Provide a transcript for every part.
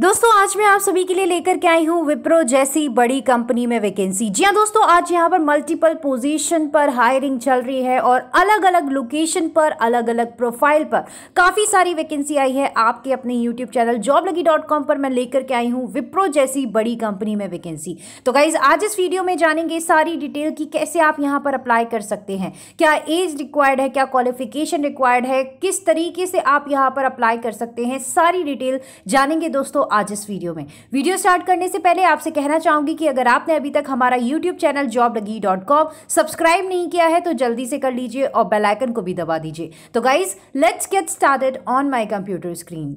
दोस्तों आज मैं आप सभी के लिए लेकर के आई हूँ विप्रो जैसी बड़ी कंपनी में वैकेंसी जी हाँ दोस्तों आज यहाँ पर मल्टीपल पोजीशन पर हायरिंग चल रही है और अलग अलग लोकेशन पर अलग अलग प्रोफाइल पर काफ़ी सारी वैकेंसी आई है आपके अपने YouTube channel job Lagi dot com पर मैं लेकर के आई हूँ विप्रो जैसी बड़ी कंपनी में वैकेंसी तो गाइज आज इस वीडियो में जानेंगे सारी डिटेल की कैसे आप यहाँ पर अप्लाई कर सकते हैं क्या एज रिक्वायर्ड है क्या क्वालिफिकेशन रिक्वायर्ड है किस तरीके से आप यहाँ पर अप्लाई कर सकते हैं सारी डिटेल जानेंगे दोस्तों आज इस वीडियो में वीडियो स्टार्ट करने से पहले आपसे कहना चाहूंगी कि अगर आपने अभी तक हमारा YouTube channel job Lagi dot com subscribe नहीं किया है तो जल्दी से कर लीजिए और बेलाइकन को भी दबा दीजिए तो guys let's get started on my computer screen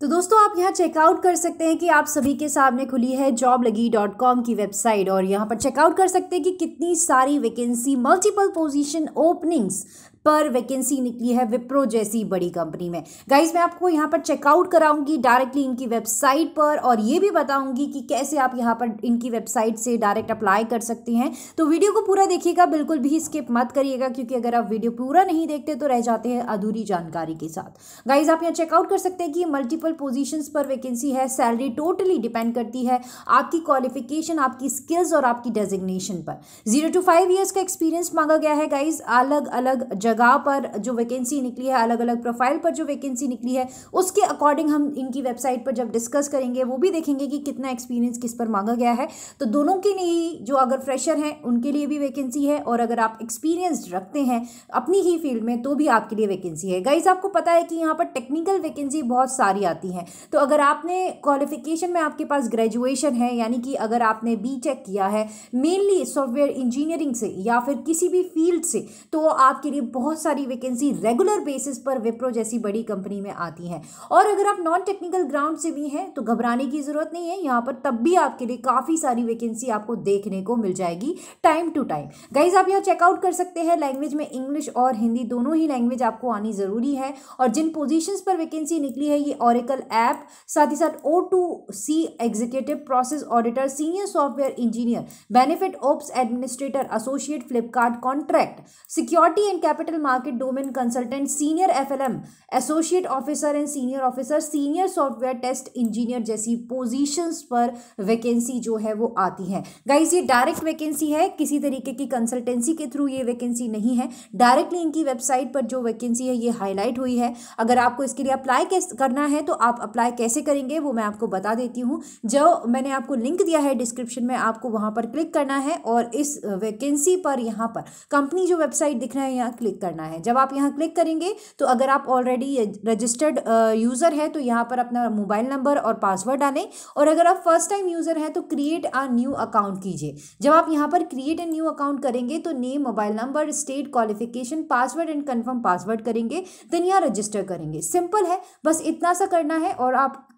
तो दोस्तों आप यहाँ चेकआउट कर सकते हैं कि आप सभी के सामने खुली है जॉब लगी डॉट कॉम की वेबसाइट और यहाँ पर चेकआउट कर सकते हैं कि कितनी सारी वैकेंसी मल्टीपल पोजीशन ओपनिंग्स पर वैकेंसी निकली है विप्रो जैसी बड़ी कंपनी में गाइज मैं आपको यहाँ पर चेकआउट कराऊंगी डायरेक्टली इनकी वेबसाइट पर और ये भी बताऊंगी कि कैसे आप यहाँ पर इनकी वेबसाइट से डायरेक्ट अप्लाई कर सकते हैं तो वीडियो को पूरा देखिएगा बिल्कुल भी स्किप मत करिएगा क्योंकि अगर आप वीडियो पूरा नहीं देखते तो रह जाते हैं अधूरी जानकारी के साथ गाइज आप यहाँ चेकआउट कर सकते हैं कि मल्टीपल पोजिशन पर वैकेंसी है सैलरी टोटली डिपेंड करती है आपकी क्वालिफिकेशन आपकी स्किल्स और आपकी डेजिग्नेशन पर जीरो टू फाइव ईयर्स का एक्सपीरियंस मांगा गया है गाइज अलग अलग जगह जगह पर जो वैकेंसी निकली है अलग अलग प्रोफाइल पर जो वैकेंसी निकली है उसके अकॉर्डिंग हम इनकी वेबसाइट पर जब डिस्कस करेंगे वो भी देखेंगे कि कितना एक्सपीरियंस किस पर मांगा गया है तो दोनों के लिए जो अगर फ्रेशर हैं उनके लिए भी वैकेंसी है और अगर आप एक्सपीरियंस रखते हैं अपनी ही फील्ड में तो भी आपके लिए वैकेंसी है गाइज आपको पता है कि यहाँ पर टेक्निकल वैकेंसी बहुत सारी आती हैं तो अगर आपने क्वालिफिकेशन में आपके पास ग्रेजुएशन है यानी कि अगर आपने बी चेक किया है मेनली सॉफ्टवेयर इंजीनियरिंग से या फिर किसी भी फील्ड से तो आपके लिए बहुत बहुत सारी वैकेंसी रेगुलर बेसिस पर विप्रो जैसी बड़ी कंपनी में आती हैं और अगर आप नॉन टेक्निकल ग्राउंड से भी हैं तो घबराने की ज़रूरत नहीं है यहाँ पर तब भी आपके लिए काफ़ी सारी वैकेंसी आपको देखने को मिल जाएगी टाइम टू टाइम गाइज आप यहाँ चेकआउट कर सकते हैं लैंग्वेज में इंग्लिश और हिंदी दोनों ही लैंग्वेज आपको आनी ज़रूरी है और जिन पोजिशन पर वैकेंसी निकली है ये ऑरिकल ऐप साथ ही साथ O to C executive process auditor senior software engineer benefit ops administrator associate Flipkart contract security and capital capital market domain consultant senior FLM associate officer and senior officer senior software test engineer जैसी positions पर vacancy जो है वो आती है guys ये direct vacancy है किसी तरीके की कंसल्टेंसी के थ्रू ये वैकेंसी नहीं है डायरेक्टली इनकी वेबसाइट पर जो वैकेंसी है ये हाईलाइट हुई है अगर आपको इसके लिए अप्लाई करना है तो आप अप्लाई कैसे करेंगे वो मैं आपको बता देती हूँ जो मैंने आपको लिंक दिया है डिस्क्रिप्शन में आपको वहाँ पर क्लिक करना है और इस वैकेंसी पर यहाँ पर कंपनी जो वेबसाइट दिख रहा है यहाँ क्लिक करना है जब आप यहाँ क्लिक करेंगे तो अगर आप ऑलरेडी रजिस्टर्ड यूज़र हैं तो यहाँ पर अपना मोबाइल नंबर और पासवर्ड डालें और अगर आप फर्स्ट टाइम यूज़र हैं तो क्रिएट आ न्यू अकाउंट कीजिए जब आप यहाँ पर क्रिएट ए न्यू अकाउंट करेंगे तो name mobile number state qualification password and confirm password करेंगे देन यहाँ रजिस्टर करेंगे सिंपल है बस इतना सा करना है और आपको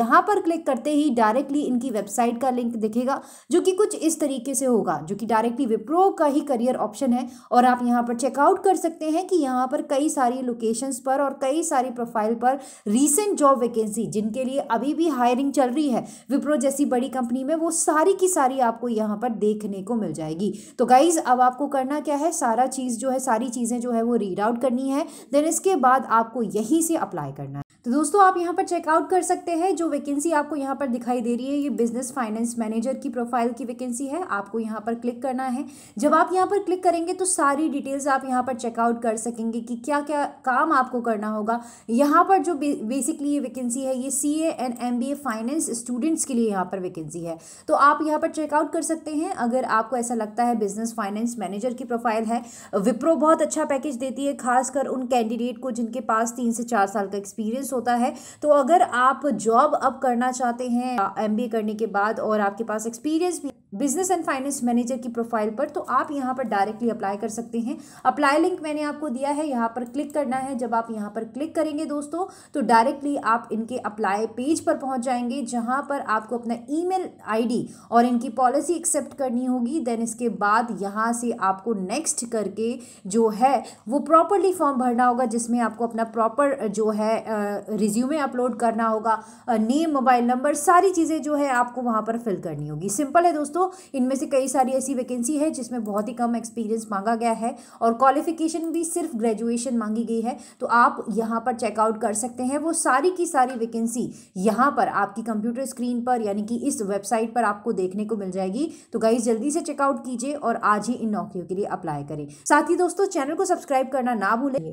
यहाँ पर क्लिक करते ही डायरेक्टली इनकी वेबसाइट का लिंक दिखेगा जो कि कुछ इस तरीके से होगा जो कि डायरेक्टली विप्रो का ही करियर ऑप्शन है और आप यहाँ पर चेकआउट कर सकते सकते हैं कि यहाँ पर कई सारी लोकेशंस पर और कई सारी प्रोफाइल पर रीसेंट जॉब वैकेंसी जिनके लिए अभी भी हायरिंग चल रही है विप्रो जैसी बड़ी कंपनी में वो सारी की सारी आपको यहाँ पर देखने को मिल जाएगी तो गाइज़ अब आपको करना क्या है सारा चीज़ जो है सारी चीज़ें जो है वो रीड आउट करनी है देन इसके बाद आपको यहीं से अप्लाई करना है तो दोस्तों आप यहाँ पर चेकआउट कर सकते हैं जो वैकेंसी आपको यहाँ पर दिखाई दे रही है ये बिजनेस फाइनेंस मैनेजर की प्रोफाइल की वैकेंसी है आपको यहाँ पर क्लिक करना है जब आप यहाँ पर क्लिक करेंगे तो सारी डिटेल्स आप यहाँ पर चेकआउट कर सकेंगे कि क्या क्या काम आपको करना होगा यहाँ पर जो बेसिकली ये वैकेंसी है ये C and M finance students के लिए यहाँ पर वैकेंसी है तो आप यहाँ पर चेकआउट कर सकते हैं अगर आपको ऐसा लगता है बिजनेस फाइनेंस मैनेजर की प्रोफाइल है विप्रो बहुत अच्छा पैकेज देती है खासकर उन कैंडिडेट को जिनके पास तीन से चार साल का एक्सपीरियंस प्रोसेस होता है तो अगर आप जॉब अब करना चाहते हैं एम करने के बाद और आपके पास एक्सपीरियंस भी बिजनेस एंड फाइनेंस मैनेजर की प्रोफाइल पर तो आप यहाँ पर डायरेक्टली अप्लाई कर सकते हैं अप्लाई लिंक मैंने आपको दिया है यहाँ पर क्लिक करना है जब आप यहाँ पर क्लिक करेंगे दोस्तों तो डायरेक्टली आप इनके अप्लाई पेज पर पहुँच जाएंगे जहाँ पर आपको अपना ई मेल और इनकी पॉलिसी एक्सेप्ट करनी होगी देन इसके बाद यहाँ से आपको नेक्स्ट करके जो है वो प्रॉपरली फॉर्म भरना होगा जिसमें आपको अपना प्रॉपर जो है रिज्यूमे अपलोड करना होगा नेम मोबाइल नंबर सारी चीज़ें जो है आपको वहाँ पर फिल करनी होगी सिंपल है दोस्तों दोस्तों इनमें से कई सारी ऐसी वैकेंसी है जिसमें बहुत ही कम एक्सपीरियंस मांगा गया है और क्वालिफिकेशन भी सिर्फ ग्रेजुएशन मांगी गई है तो आप यहाँ पर चेकआउट कर सकते हैं वो सारी की सारी वैकेंसी यहाँ पर आपकी कंप्यूटर स्क्रीन पर यानी कि इस वेबसाइट पर आपको देखने को मिल जाएगी तो गाइज जल्दी से चेकआउट कीजिए और आज ही इन नौकरियों के लिए अप्लाई करें साथ ही दोस्तों चैनल को सब्सक्राइब करना ना भूलें